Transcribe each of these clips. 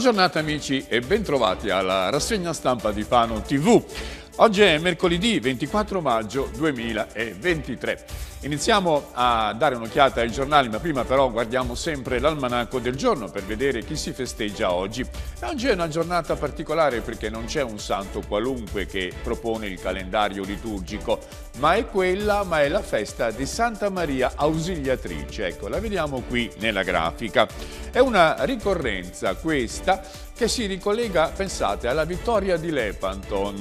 giornata amici e bentrovati alla rassegna stampa di Fano TV. Oggi è mercoledì 24 maggio 2023. Iniziamo a dare un'occhiata ai giornali, ma prima però guardiamo sempre l'almanacco del giorno per vedere chi si festeggia oggi. Oggi è una giornata particolare perché non c'è un santo qualunque che propone il calendario liturgico, ma è quella, ma è la festa di Santa Maria Ausiliatrice. Ecco, la vediamo qui nella grafica. È una ricorrenza questa che si ricollega, pensate, alla vittoria di Lepanton,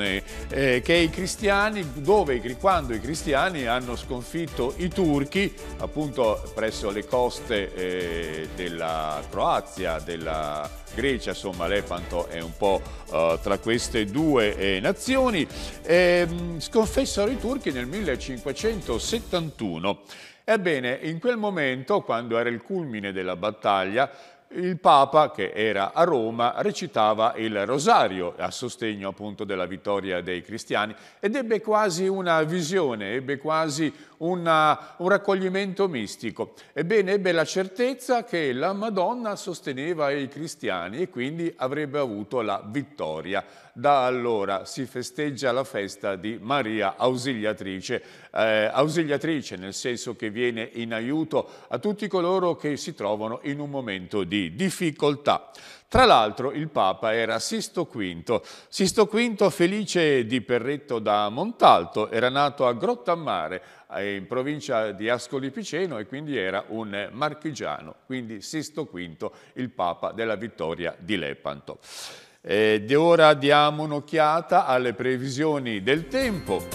eh, che i cristiani, dove, quando i cristiani hanno sconfitto i turchi, appunto presso le coste eh, della Croazia, della Grecia, insomma Lepanto è un po' eh, tra queste due eh, nazioni, ehm, sconfessero i turchi nel 1571. Ebbene, in quel momento, quando era il culmine della battaglia, il Papa, che era a Roma, recitava il rosario a sostegno appunto della vittoria dei cristiani ed ebbe quasi una visione, ebbe quasi una, un raccoglimento mistico. Ebbene, ebbe la certezza che la Madonna sosteneva i cristiani e quindi avrebbe avuto la vittoria da allora si festeggia la festa di Maria Ausiliatrice, eh, ausiliatrice nel senso che viene in aiuto a tutti coloro che si trovano in un momento di difficoltà. Tra l'altro il Papa era Sisto V. Sisto V, felice di Perretto da Montalto, era nato a Grottammare, eh, in provincia di Ascoli Piceno e quindi era un marchigiano, quindi Sisto V, il Papa della vittoria di Lepanto. Ed ora diamo un'occhiata alle previsioni del tempo.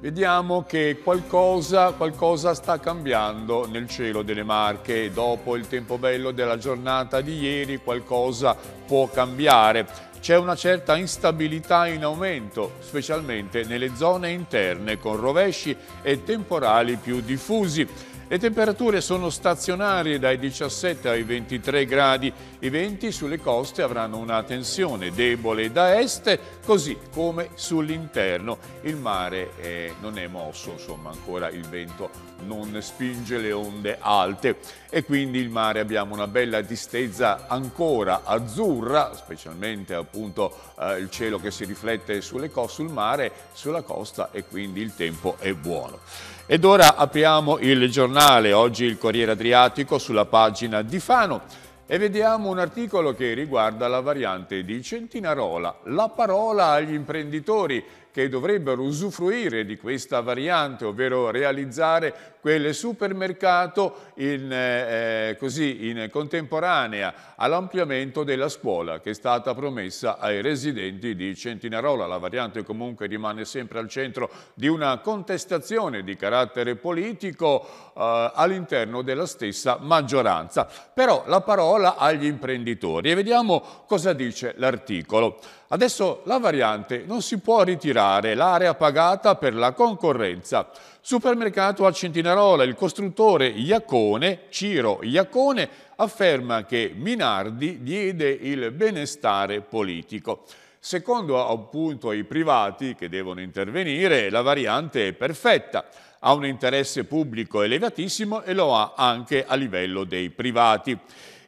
Vediamo che qualcosa, qualcosa sta cambiando nel cielo delle Marche. Dopo il tempo bello della giornata di ieri qualcosa può cambiare c'è una certa instabilità in aumento, specialmente nelle zone interne, con rovesci e temporali più diffusi. Le temperature sono stazionarie dai 17 ai 23 gradi. I venti sulle coste avranno una tensione debole da est, così come sull'interno. Il mare eh, non è mosso, insomma, ancora il vento non spinge le onde alte e quindi il mare abbiamo una bella distesa ancora azzurra, specialmente appunto eh, il cielo che si riflette sulle coste, sul mare, sulla costa e quindi il tempo è buono. Ed ora apriamo il giornale, oggi il Corriere Adriatico sulla pagina di Fano e vediamo un articolo che riguarda la variante di Centinarola, la parola agli imprenditori che dovrebbero usufruire di questa variante, ovvero realizzare quel supermercato in, eh, eh, così, in contemporanea all'ampliamento della scuola che è stata promessa ai residenti di Centinarola. La variante comunque rimane sempre al centro di una contestazione di carattere politico eh, all'interno della stessa maggioranza. Però la parola agli imprenditori e vediamo cosa dice l'articolo. Adesso la variante non si può ritirare l'area pagata per la concorrenza Supermercato a Centinarola, il costruttore Iacone, Ciro Iacone, afferma che Minardi diede il benestare politico. Secondo appunto i privati che devono intervenire, la variante è perfetta, ha un interesse pubblico elevatissimo e lo ha anche a livello dei privati.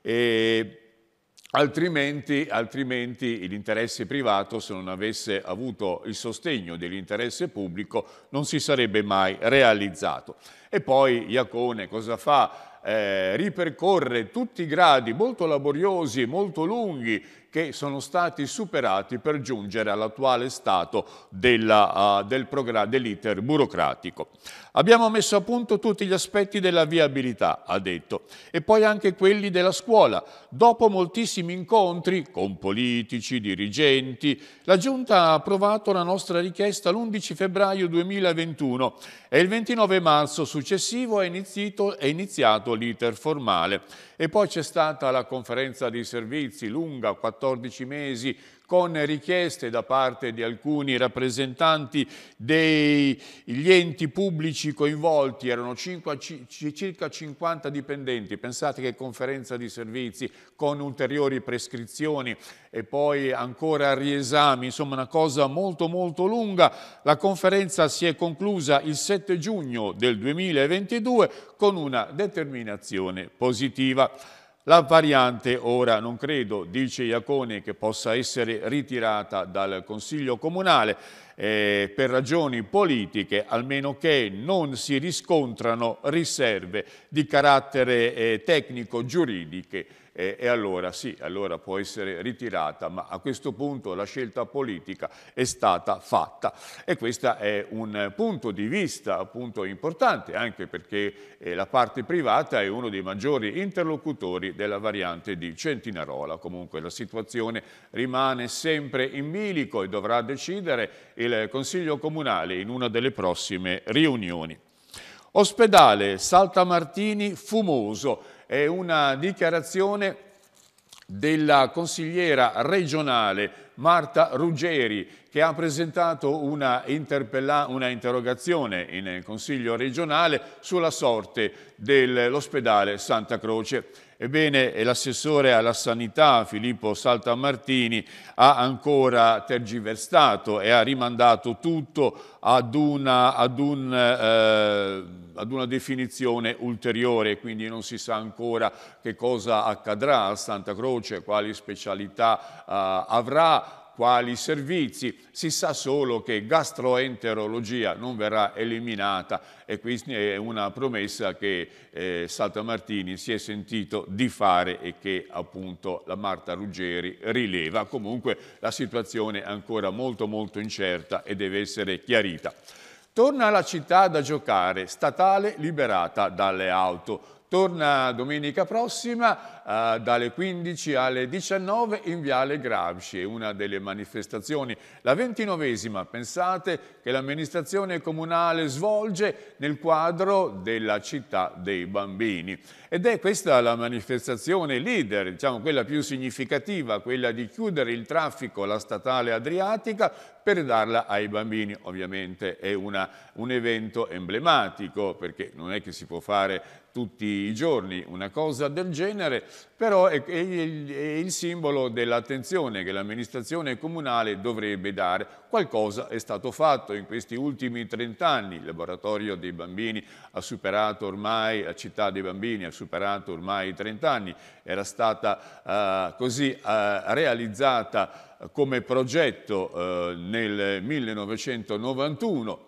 E Altrimenti, altrimenti l'interesse privato, se non avesse avuto il sostegno dell'interesse pubblico, non si sarebbe mai realizzato. E poi Iacone cosa fa? Eh, ripercorre tutti i gradi molto laboriosi, e molto lunghi che sono stati superati per giungere all'attuale stato della, uh, del dell'iter burocratico. Abbiamo messo a punto tutti gli aspetti della viabilità, ha detto, e poi anche quelli della scuola. Dopo moltissimi incontri con politici, dirigenti, la Giunta ha approvato la nostra richiesta l'11 febbraio 2021 e il 29 marzo successivo è, inizito, è iniziato l'iter formale. E poi c'è stata la conferenza dei servizi lunga, 14 14 mesi con richieste da parte di alcuni rappresentanti degli enti pubblici coinvolti, erano circa 50 dipendenti, pensate che conferenza di servizi con ulteriori prescrizioni e poi ancora riesami, insomma una cosa molto molto lunga. La conferenza si è conclusa il 7 giugno del 2022 con una determinazione positiva. La variante ora non credo, dice Iacone, che possa essere ritirata dal Consiglio Comunale eh, per ragioni politiche, almeno che non si riscontrano riserve di carattere eh, tecnico-giuridiche e, e allora sì, allora può essere ritirata, ma a questo punto la scelta politica è stata fatta e questo è un punto di vista appunto importante anche perché eh, la parte privata è uno dei maggiori interlocutori della variante di Centinarola. Comunque la situazione rimane sempre in bilico e dovrà decidere il Consiglio Comunale in una delle prossime riunioni. Ospedale Saltamartini Fumoso è una dichiarazione della consigliera regionale Marta Ruggeri che ha presentato una, una interrogazione in Consiglio regionale sulla sorte dell'ospedale Santa Croce. Ebbene, l'assessore alla sanità Filippo Saltamartini ha ancora tergiversato e ha rimandato tutto ad una, ad, un, eh, ad una, definizione ulteriore, quindi non si sa ancora che cosa accadrà a Santa Croce, quali specialità eh, avrà, quali servizi. Si sa solo che gastroenterologia non verrà eliminata e questa è una promessa che eh, Saltamartini si è sentito di fare e che appunto la Marta Ruggeri rileva. Comunque la situazione è ancora molto molto incerta e deve essere chiarita. Torna alla città da giocare, statale liberata dalle auto torna domenica prossima eh, dalle 15 alle 19 in Viale Gravci, è una delle manifestazioni. La ventinovesima, pensate, che l'amministrazione comunale svolge nel quadro della città dei bambini. Ed è questa la manifestazione leader, diciamo quella più significativa, quella di chiudere il traffico alla statale adriatica per darla ai bambini. Ovviamente è una, un evento emblematico perché non è che si può fare tutti i giorni una cosa del genere però è, è, il, è il simbolo dell'attenzione che l'amministrazione comunale dovrebbe dare. Qualcosa è stato fatto in questi ultimi 30 anni, il laboratorio dei bambini ha superato ormai, la città dei bambini ha superato ormai i 30 anni, era stata eh, così eh, realizzata eh, come progetto eh, nel 1991,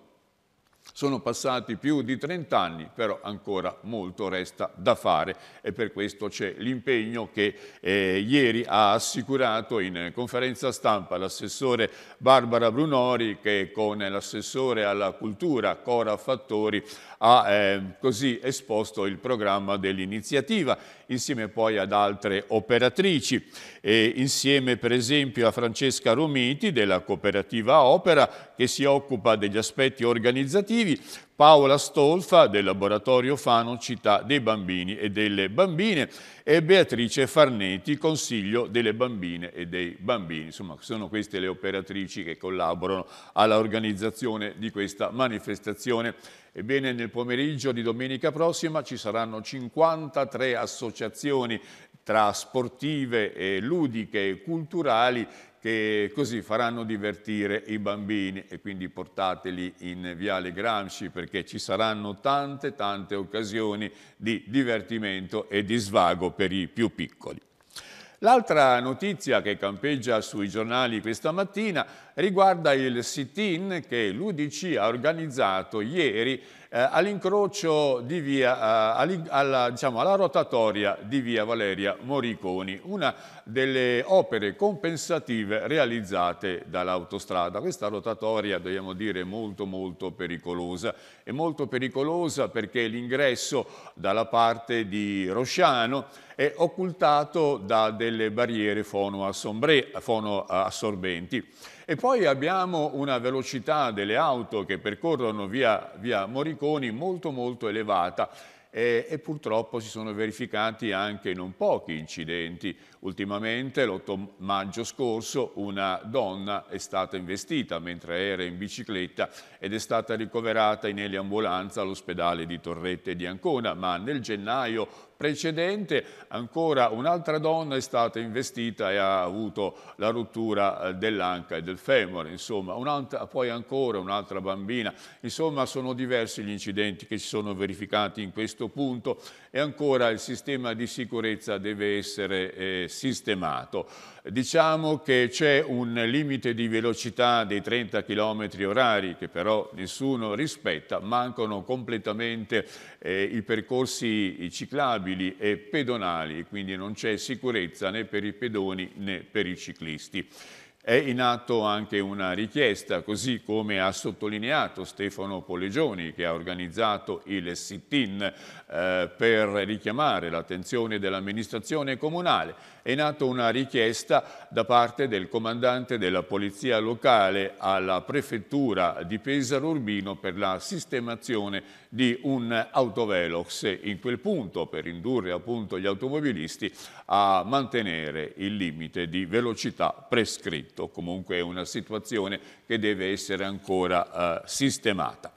sono passati più di 30 anni, però ancora molto resta da fare e per questo c'è l'impegno che eh, ieri ha assicurato in conferenza stampa l'assessore Barbara Brunori che con l'assessore alla cultura Cora Fattori ha eh, così esposto il programma dell'iniziativa insieme poi ad altre operatrici, e insieme per esempio a Francesca Romiti della cooperativa Opera che si occupa degli aspetti organizzativi, Paola Stolfa del laboratorio Fano Città dei Bambini e delle Bambine e Beatrice Farneti Consiglio delle Bambine e dei Bambini. Insomma, sono queste le operatrici che collaborano all'organizzazione di questa manifestazione. Ebbene, nel pomeriggio di domenica prossima ci saranno 53 associazioni tra sportive, ludiche e culturali che così faranno divertire i bambini e quindi portateli in Viale Gramsci perché ci saranno tante tante occasioni di divertimento e di svago per i più piccoli. L'altra notizia che campeggia sui giornali questa mattina riguarda il sit-in che l'Udc ha organizzato ieri eh, all'incrocio di via, eh, alla, diciamo, alla rotatoria di via Valeria Moriconi, una delle opere compensative realizzate dall'autostrada. Questa rotatoria, dobbiamo dire, è molto molto pericolosa. È molto pericolosa perché l'ingresso dalla parte di Rosciano è occultato da delle barriere fonoassorbenti. E poi abbiamo una velocità delle auto che percorrono via, via Moriconi molto molto elevata e, e purtroppo si sono verificati anche non pochi incidenti Ultimamente, l'8 maggio scorso, una donna è stata investita mentre era in bicicletta ed è stata ricoverata in eliambulanza all'ospedale di Torrette di Ancona, ma nel gennaio precedente ancora un'altra donna è stata investita e ha avuto la rottura eh, dell'anca e del femore, insomma, poi ancora un'altra bambina. Insomma, sono diversi gli incidenti che si sono verificati in questo punto e ancora il sistema di sicurezza deve essere eh, sistemato. Diciamo che c'è un limite di velocità dei 30 km orari che però nessuno rispetta, mancano completamente eh, i percorsi ciclabili e pedonali, quindi non c'è sicurezza né per i pedoni né per i ciclisti. È in atto anche una richiesta, così come ha sottolineato Stefano Polegioni, che ha organizzato il sit-in eh, per richiamare l'attenzione dell'amministrazione comunale. È in atto una richiesta da parte del comandante della polizia locale alla prefettura di Pesaro Urbino per la sistemazione di un autovelox in quel punto per indurre appunto gli automobilisti a mantenere il limite di velocità prescritto evento, comunque è una situazione che deve essere ancora eh, sistemata.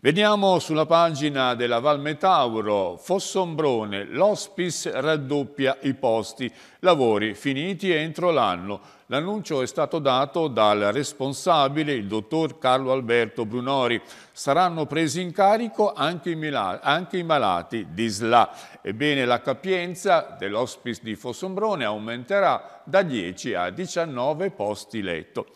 Veniamo sulla pagina della Val Metauro, Fossombrone, l'Hospice raddoppia i posti, lavori finiti entro l'anno, L'annuncio è stato dato dal responsabile, il dottor Carlo Alberto Brunori. Saranno presi in carico anche i, milati, anche i malati di SLA. Ebbene, la capienza dell'ospice di Fossombrone aumenterà da 10 a 19 posti letto.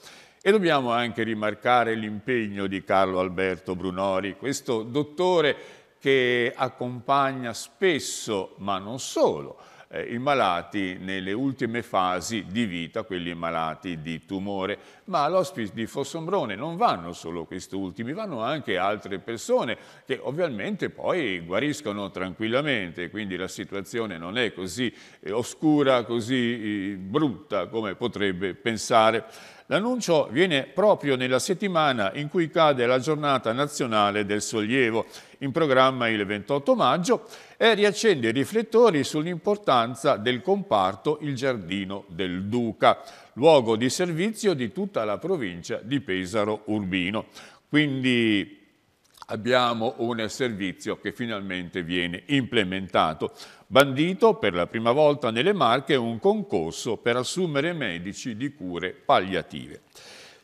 E dobbiamo anche rimarcare l'impegno di Carlo Alberto Brunori, questo dottore che accompagna spesso, ma non solo, eh, i malati nelle ultime fasi di vita, quelli malati di tumore. Ma all'ospice di Fossombrone non vanno solo questi ultimi, vanno anche altre persone che ovviamente poi guariscono tranquillamente, quindi la situazione non è così eh, oscura, così eh, brutta come potrebbe pensare. L'annuncio viene proprio nella settimana in cui cade la giornata nazionale del sollievo, in programma il 28 maggio, e riaccende i riflettori sull'importanza del comparto Il Giardino del Duca, luogo di servizio di tutta la provincia di Pesaro Urbino. Quindi abbiamo un servizio che finalmente viene implementato. Bandito per la prima volta nelle Marche un concorso per assumere medici di cure palliative.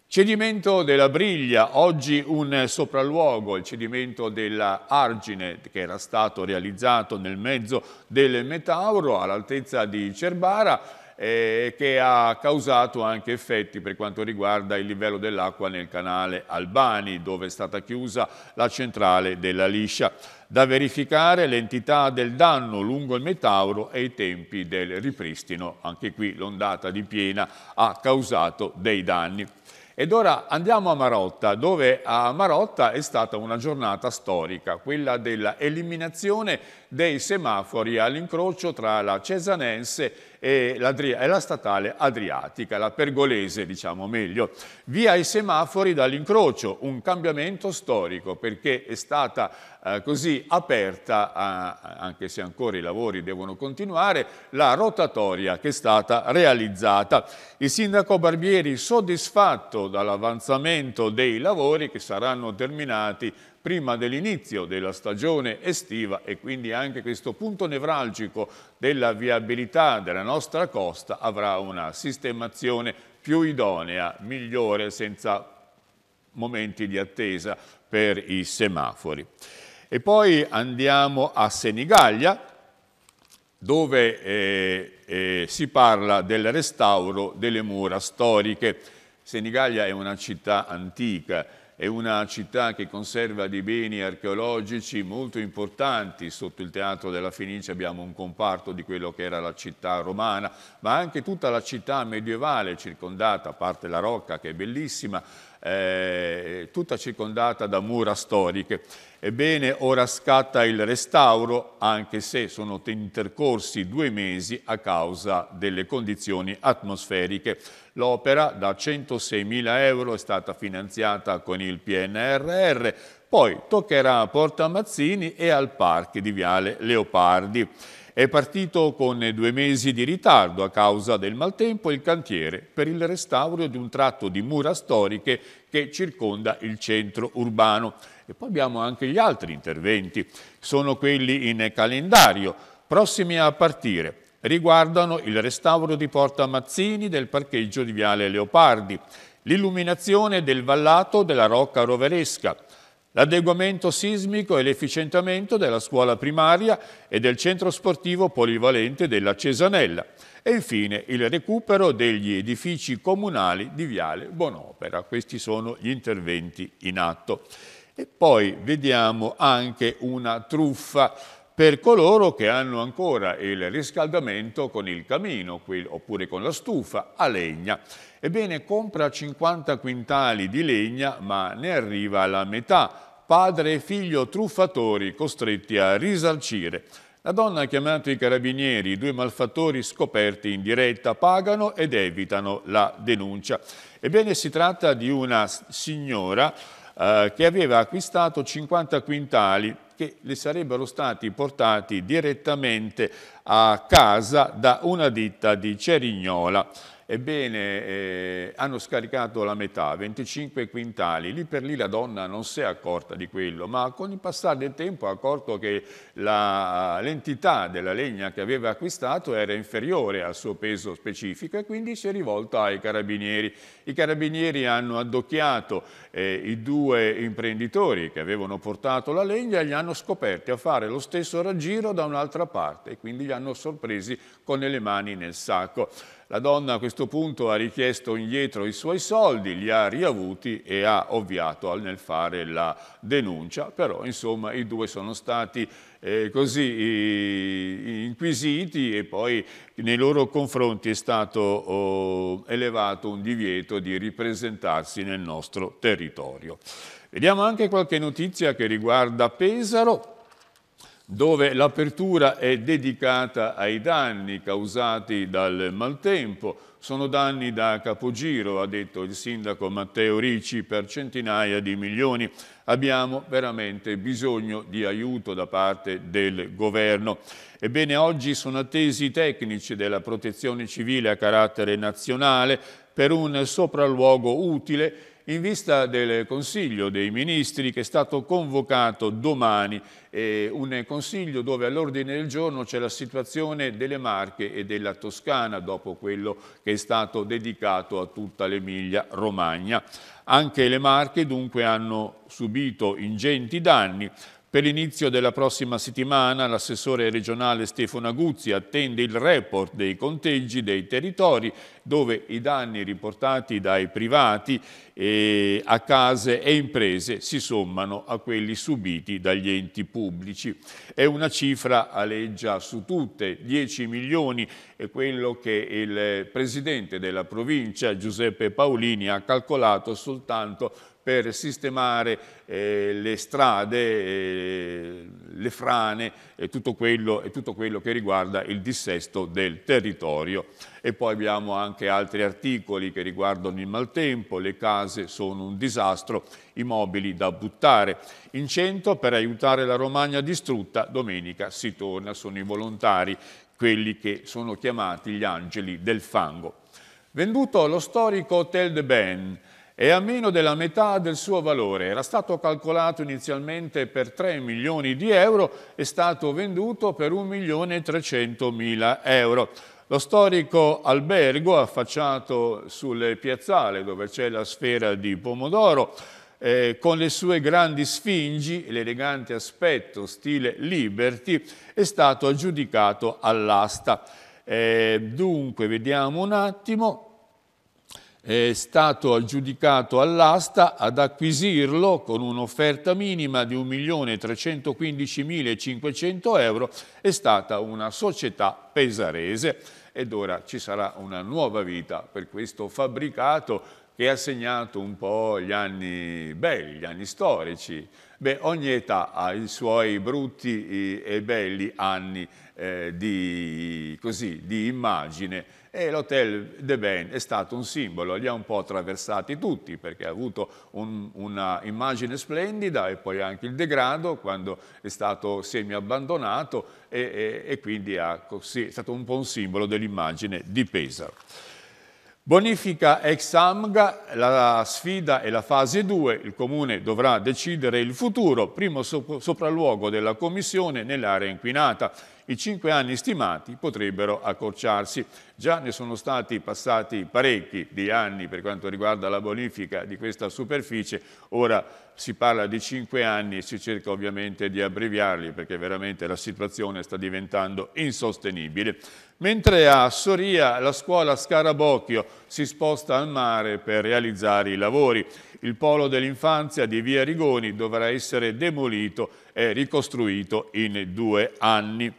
Cedimento della Briglia, oggi un sopralluogo, il cedimento dell'argine che era stato realizzato nel mezzo del Metauro all'altezza di Cerbara eh, che ha causato anche effetti per quanto riguarda il livello dell'acqua nel canale Albani, dove è stata chiusa la centrale della liscia. Da verificare l'entità del danno lungo il Metauro e i tempi del ripristino. Anche qui l'ondata di piena ha causato dei danni. Ed ora andiamo a Marotta, dove a Marotta è stata una giornata storica, quella dell'eliminazione dei semafori all'incrocio tra la Cesanense e la, e la, statale Adriatica, la Pergolese diciamo meglio. Via i semafori dall'incrocio, un cambiamento storico perché è stata eh, così aperta, a, anche se ancora i lavori devono continuare, la rotatoria che è stata realizzata. Il sindaco Barbieri soddisfatto dall'avanzamento dei lavori che saranno terminati prima dell'inizio della stagione estiva e quindi anche questo punto nevralgico della viabilità della nostra costa avrà una sistemazione più idonea, migliore, senza momenti di attesa per i semafori. E poi andiamo a Senigallia, dove eh, eh, si parla del restauro delle mura storiche. Senigallia è una città antica, è una città che conserva dei beni archeologici molto importanti. Sotto il Teatro della Fenice abbiamo un comparto di quello che era la città romana, ma anche tutta la città medievale circondata, a parte la Rocca che è bellissima, eh, tutta circondata da mura storiche. Ebbene, ora scatta il restauro, anche se sono intercorsi due mesi a causa delle condizioni atmosferiche. L'opera da 106.000 euro è stata finanziata con il PNRR, poi toccherà a Porta Mazzini e al Parco di Viale Leopardi. È partito con due mesi di ritardo a causa del maltempo il cantiere per il restauro di un tratto di mura storiche che circonda il centro urbano. E poi abbiamo anche gli altri interventi, sono quelli in calendario, prossimi a partire. Riguardano il restauro di Porta Mazzini del parcheggio di Viale Leopardi, l'illuminazione del vallato della Rocca Roveresca, l'adeguamento sismico e l'efficientamento della scuola primaria e del centro sportivo polivalente della Cesanella e infine il recupero degli edifici comunali di Viale Bonopera. Questi sono gli interventi in atto. E poi vediamo anche una truffa per coloro che hanno ancora il riscaldamento con il camino oppure con la stufa a legna. Ebbene, compra 50 quintali di legna ma ne arriva la metà, padre e figlio truffatori costretti a risarcire. La donna ha chiamato i carabinieri, i due malfattori scoperti in diretta pagano ed evitano la denuncia. Ebbene si tratta di una signora eh, che aveva acquistato 50 quintali che le sarebbero stati portati direttamente a casa da una ditta di Cerignola. Ebbene, eh, hanno scaricato la metà, 25 quintali. Lì per lì la donna non si è accorta di quello, ma con il passare del tempo ha accorto che l'entità della legna che aveva acquistato era inferiore al suo peso specifico e quindi si è rivolta ai carabinieri. I carabinieri hanno addocchiato eh, i due imprenditori che avevano portato la legna e gli hanno hanno scoperti a fare lo stesso raggiro da un'altra parte e quindi li hanno sorpresi con le mani nel sacco. La donna a questo punto ha richiesto indietro i suoi soldi, li ha riavuti e ha ovviato nel fare la denuncia, però insomma i due sono stati eh, così inquisiti e poi nei loro confronti è stato oh, elevato un divieto di ripresentarsi nel nostro territorio. Vediamo anche qualche notizia che riguarda Pesaro, dove l'apertura è dedicata ai danni causati dal maltempo. Sono danni da capogiro, ha detto il sindaco Matteo Ricci, per centinaia di milioni. Abbiamo veramente bisogno di aiuto da parte del governo. Ebbene, oggi sono attesi i tecnici della protezione civile a carattere nazionale per un sopralluogo utile in vista del Consiglio dei Ministri che è stato convocato domani, eh, un Consiglio dove all'ordine del giorno c'è la situazione delle Marche e della Toscana dopo quello che è stato dedicato a tutta l'Emilia Romagna. Anche le Marche dunque hanno subito ingenti danni, per l'inizio della prossima settimana l'assessore regionale Stefano Aguzzi attende il report dei conteggi dei territori dove i danni riportati dai privati eh, a case e imprese si sommano a quelli subiti dagli enti pubblici. È una cifra aleggia su tutte, 10 milioni è quello che il presidente della provincia Giuseppe Paolini ha calcolato soltanto per sistemare eh, le strade, eh, le frane e tutto, quello, e tutto, quello, che riguarda il dissesto del territorio. E poi abbiamo anche altri articoli che riguardano il maltempo, le case sono un disastro, i mobili da buttare. In centro per aiutare la Romagna distrutta, domenica si torna, sono i volontari, quelli che sono chiamati gli angeli del fango. Venduto lo storico Hotel de Ben, è a meno della metà del suo valore. Era stato calcolato inizialmente per 3 milioni di euro, è stato venduto per 1 milione e 300 mila euro. Lo storico albergo affacciato sul piazzale dove c'è la sfera di pomodoro, eh, con le sue grandi sfingi, e l'elegante aspetto, stile Liberty, è stato aggiudicato all'asta. Eh, dunque, vediamo un attimo, è stato aggiudicato all'asta ad acquisirlo con un'offerta minima di 1.315.500 euro è stata una società pesarese ed ora ci sarà una nuova vita per questo fabbricato che ha segnato un po' gli anni belli, gli anni storici. Beh, ogni età ha i suoi brutti eh, e belli anni eh, di, così, di immagine e l'Hotel de Ben è stato un simbolo, li ha un po' attraversati tutti perché ha avuto un, una immagine splendida e poi anche il degrado quando è stato semi-abbandonato e, e, e, quindi ha, sì, è stato un po' un simbolo dell'immagine di Pesaro. Bonifica ex AMGA, la sfida è la fase 2, il Comune dovrà decidere il futuro, primo sopralluogo della Commissione nell'area inquinata i cinque anni stimati potrebbero accorciarsi. Già ne sono stati passati parecchi di anni per quanto riguarda la bonifica di questa superficie, ora si parla di cinque anni e si cerca ovviamente di abbreviarli perché veramente la situazione sta diventando insostenibile. Mentre a Soria la scuola Scarabocchio si sposta al mare per realizzare i lavori. Il polo dell'infanzia di Via Rigoni dovrà essere demolito e ricostruito in due anni.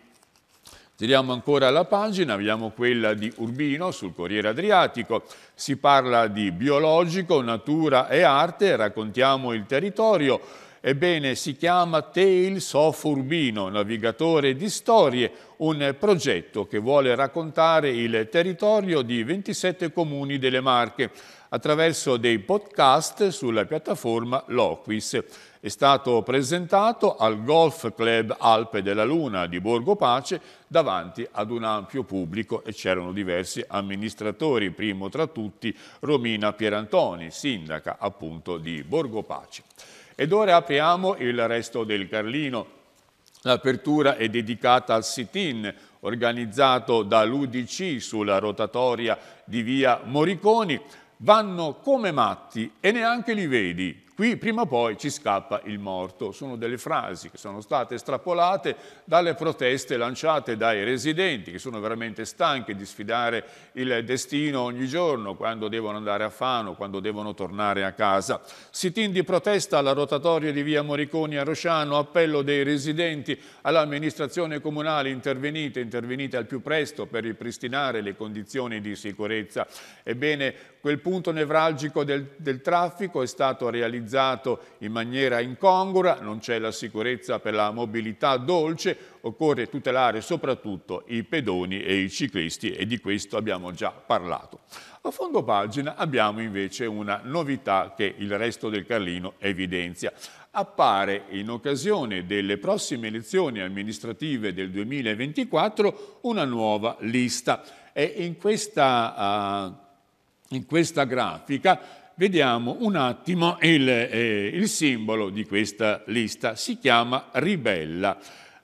Tiriamo ancora la pagina, abbiamo quella di Urbino sul Corriere Adriatico. Si parla di biologico, natura e arte, raccontiamo il territorio. Ebbene, si chiama Tales of Urbino, navigatore di storie, un progetto che vuole raccontare il territorio di 27 comuni delle Marche attraverso dei podcast sulla piattaforma Loquis è stato presentato al Golf Club Alpe della Luna di Borgo Pace davanti ad un ampio pubblico e c'erano diversi amministratori, primo tra tutti Romina Pierantoni, sindaca appunto di Borgo Pace. Ed ora apriamo il resto del Carlino. L'apertura è dedicata al sit-in organizzato dall'UDC sulla rotatoria di via Moriconi. Vanno come matti e neanche li vedi, Qui prima o poi ci scappa il morto. Sono delle frasi che sono state estrapolate dalle proteste lanciate dai residenti che sono veramente stanchi di sfidare il destino ogni giorno quando devono andare a Fano, quando devono tornare a casa. Sitin di protesta alla rotatoria di via Moriconi a Rosciano, appello dei residenti all'amministrazione comunale intervenite, intervenite al più presto per ripristinare le condizioni di sicurezza. Ebbene, quel punto nevralgico del, del traffico è stato realizzato realizzato in maniera incongrua, non c'è la sicurezza per la mobilità dolce, occorre tutelare soprattutto i pedoni e i ciclisti e di questo abbiamo già parlato. A fondo pagina abbiamo invece una novità che il resto del Carlino evidenzia. Appare in occasione delle prossime elezioni amministrative del 2024 una nuova lista e in questa, uh, in questa grafica vediamo un attimo il, eh, il simbolo di questa lista, si chiama ribella.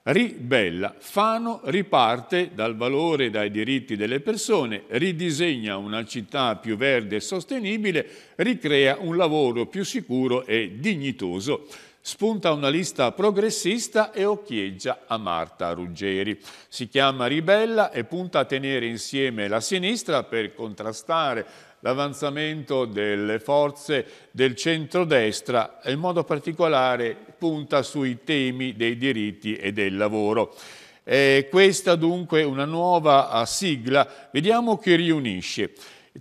Ribella. Fano riparte dal valore e dai diritti delle persone, ridisegna una città più verde e sostenibile, ricrea un lavoro più sicuro e dignitoso. Spunta una lista progressista e occhieggia a Marta Ruggeri. Si chiama Ribella e punta a tenere insieme la sinistra per contrastare l'avanzamento delle forze del centrodestra e in modo particolare punta sui temi dei diritti e del lavoro. E questa dunque è una nuova ah, sigla, vediamo che riunisce.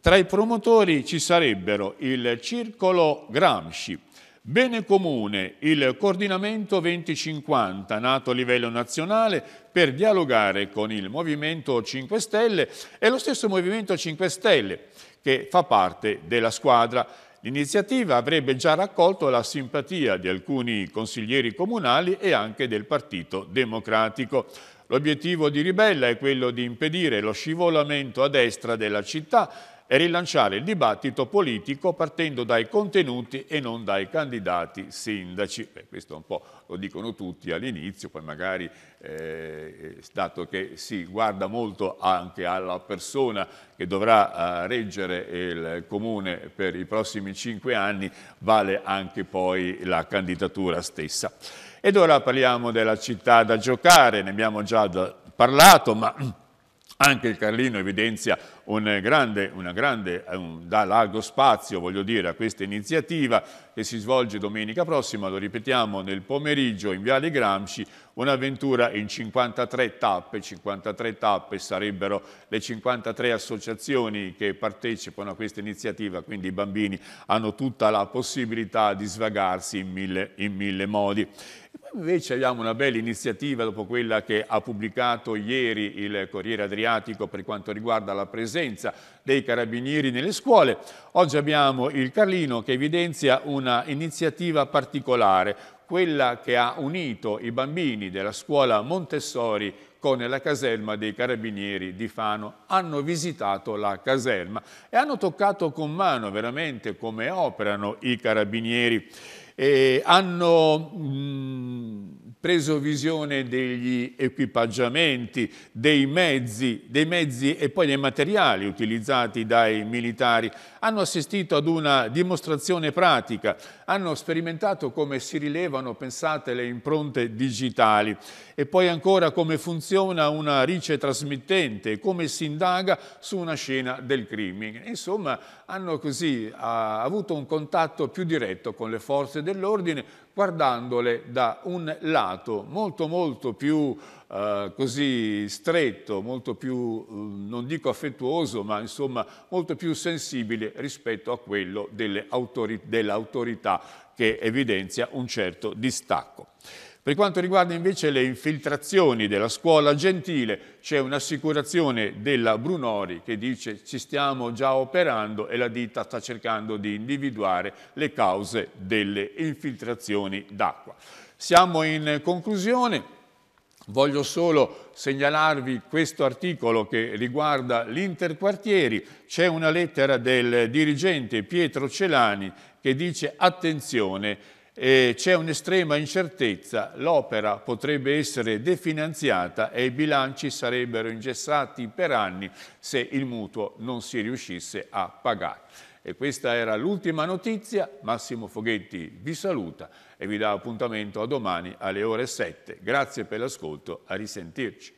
Tra i promotori ci sarebbero il Circolo Gramsci, Bene Comune, il coordinamento 2050 nato a livello nazionale per dialogare con il Movimento 5 Stelle e lo stesso Movimento 5 Stelle che fa parte della squadra. L'iniziativa avrebbe già raccolto la simpatia di alcuni consiglieri comunali e anche del Partito Democratico. L'obiettivo di Ribella è quello di impedire lo scivolamento a destra della città e rilanciare il dibattito politico partendo dai contenuti e non dai candidati sindaci. Beh, questo un po' lo dicono tutti all'inizio, poi magari eh, dato che si guarda molto anche alla persona che dovrà eh, reggere il comune per i prossimi cinque anni, vale anche poi la candidatura stessa. Ed ora parliamo della città da giocare, ne abbiamo già parlato, ma anche il Carlino evidenzia un grande, una grande, eh, un, dà largo spazio voglio dire, a questa iniziativa che si svolge domenica prossima, lo ripetiamo nel pomeriggio in Viale Gramsci, Un'avventura in 53 tappe, 53 tappe sarebbero le 53 associazioni che partecipano a questa iniziativa, quindi i bambini hanno tutta la possibilità di svagarsi in mille, in mille modi. Invece abbiamo una bella iniziativa dopo quella che ha pubblicato ieri il Corriere Adriatico per quanto riguarda la presenza dei carabinieri nelle scuole. Oggi abbiamo il Carlino che evidenzia una iniziativa particolare, quella che ha unito i bambini della scuola Montessori con la caserma dei carabinieri di Fano. Hanno visitato la caserma e hanno toccato con mano veramente come operano i carabinieri eh, hanno mh, preso visione degli equipaggiamenti, dei mezzi, dei mezzi e poi dei materiali utilizzati dai militari, hanno assistito ad una dimostrazione pratica, hanno sperimentato come si rilevano, pensate, le impronte digitali e poi ancora come funziona una rice trasmittente, come si indaga su una scena del crimine. Insomma, hanno così ha avuto un contatto più diretto con le forze dell'ordine guardandole da un lato molto molto più eh, così stretto, molto più, eh, non dico affettuoso, ma insomma molto più sensibile rispetto a quello dell'autorità dell che evidenzia un certo distacco. Per quanto riguarda invece le infiltrazioni della scuola gentile, c'è un'assicurazione della Brunori che dice ci stiamo già operando e la ditta sta cercando di individuare le cause delle infiltrazioni d'acqua. Siamo in conclusione. Voglio solo segnalarvi questo articolo che riguarda l'interquartieri. C'è una lettera del dirigente Pietro Celani che dice attenzione, eh, c'è un'estrema incertezza, l'opera potrebbe essere definanziata e i bilanci sarebbero ingessati per anni se il mutuo non si riuscisse a pagare. E questa era l'ultima notizia, Massimo Foghetti vi saluta e vi dà appuntamento a domani alle ore 7. Grazie per l'ascolto, a risentirci.